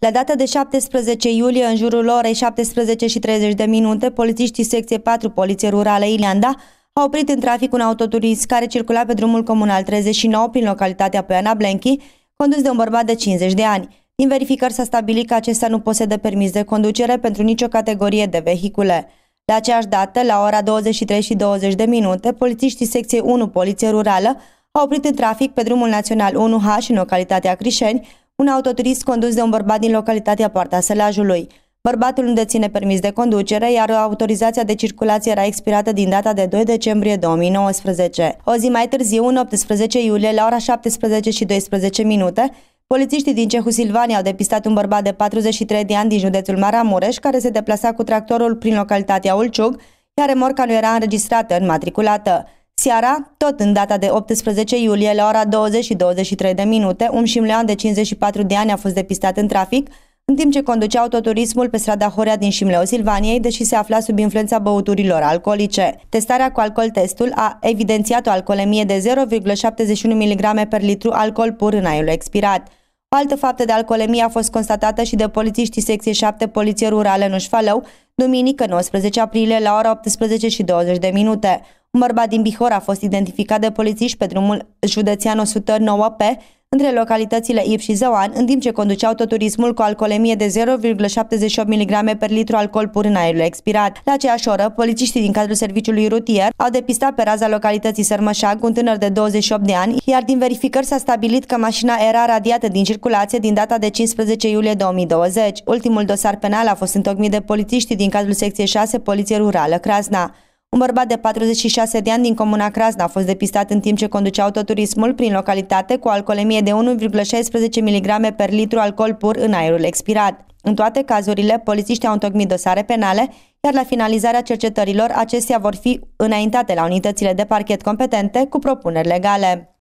La data de 17 iulie, în jurul orei 17 și 30 de minute, polițiștii secție 4 Poliție Rurală Ilianda au oprit în trafic un autoturist care circula pe drumul comunal 39 prin localitatea Poiana Blenchi, condus de un bărbat de 50 de ani. Din verificări s-a stabilit că acesta nu posedă permis de conducere pentru nicio categorie de vehicule. La aceeași dată, la ora 23 și 20 de minute, polițiștii secției 1 Poliție Rurală au oprit în trafic pe drumul național 1H în localitatea Crișeni un autoturist condus de un bărbat din localitatea Poarta Sălajului. Bărbatul nu deține permis de conducere, iar autorizația de circulație era expirată din data de 2 decembrie 2019. O zi mai târziu, în 18 iulie, la ora 17 și 12 minute, Polițiștii din Cehu Silvania au depistat un bărbat de 43 de ani din județul Maramureș care se deplasa cu tractorul prin localitatea Ulciug, iar remorca nu era înregistrată, înmatriculată. Seara, tot în data de 18 iulie, la ora 20 și 23 de minute, un șimlean de 54 de ani a fost depistat în trafic, în timp ce conducea autoturismul pe strada Horea din Șimleu, Silvaniei, deși se afla sub influența băuturilor alcoolice. Testarea cu alcool testul a evidențiat o alcoolemie de 0,71 mg per litru alcool pur în aerul expirat. O altă faptă de alcoolemie a fost constatată și de polițiștii secției 7 Poliție Rurală în Ușfalău, duminică 19 aprilie la ora 18 și 20 de minute. Un bărbat din Bihor a fost identificat de polițiști pe drumul județean 109P între localitățile Ip și Zăoan, în timp ce conduceau autoturismul cu alcoolemie de 0,78 mg per litru alcool pur în aerul expirat. La aceeași oră, polițiștii din cadrul serviciului rutier au depistat pe raza localității Sărmășag un tânăr de 28 de ani, iar din verificări s-a stabilit că mașina era radiată din circulație din data de 15 iulie 2020. Ultimul dosar penal a fost întocmit de polițiștii din cadrul secției 6 Poliție Rurală Crasna. Un bărbat de 46 de ani din comuna Crasna a fost depistat în timp ce conducea autoturismul prin localitate cu alcoolemie de 1,16 mg per litru alcool pur în aerul expirat. În toate cazurile, polițiștii au întocmit dosare penale, iar la finalizarea cercetărilor acestea vor fi înaintate la unitățile de parchet competente cu propuneri legale.